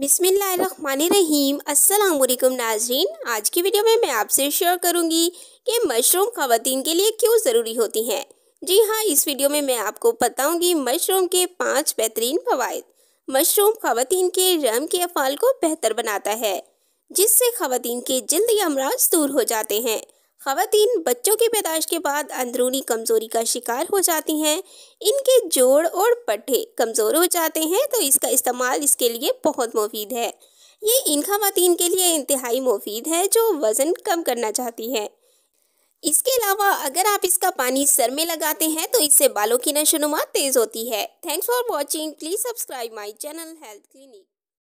बिसमीम अल्लाम नाजरीन आज की वीडियो में मैं आपसे शेयर करूंगी कि मशरूम ख़वान के लिए क्यों ज़रूरी होती हैं जी हाँ इस वीडियो में मैं आपको बताऊंगी मशरूम के पांच बेहतरीन फवायद मशरूम ख़वान के रम के अफाल को बेहतर बनाता है जिससे ख़वान के जल्द अमराज दूर हो जाते हैं खातन बच्चों की पैदाइश के बाद अंदरूनी कमज़ोरी का शिकार हो जाती हैं इनके जोड़ और पट्टे कमज़ोर हो जाते हैं तो इसका इस्तेमाल इसके लिए बहुत मुफीद है ये इन खातन के लिए इंतहाई मुफीद है जो वज़न कम करना चाहती हैं इसके अलावा अगर आप इसका पानी सर में लगाते हैं तो इससे बालों की नशोनुमा तेज़ होती है thanks for watching please subscribe my channel health clinic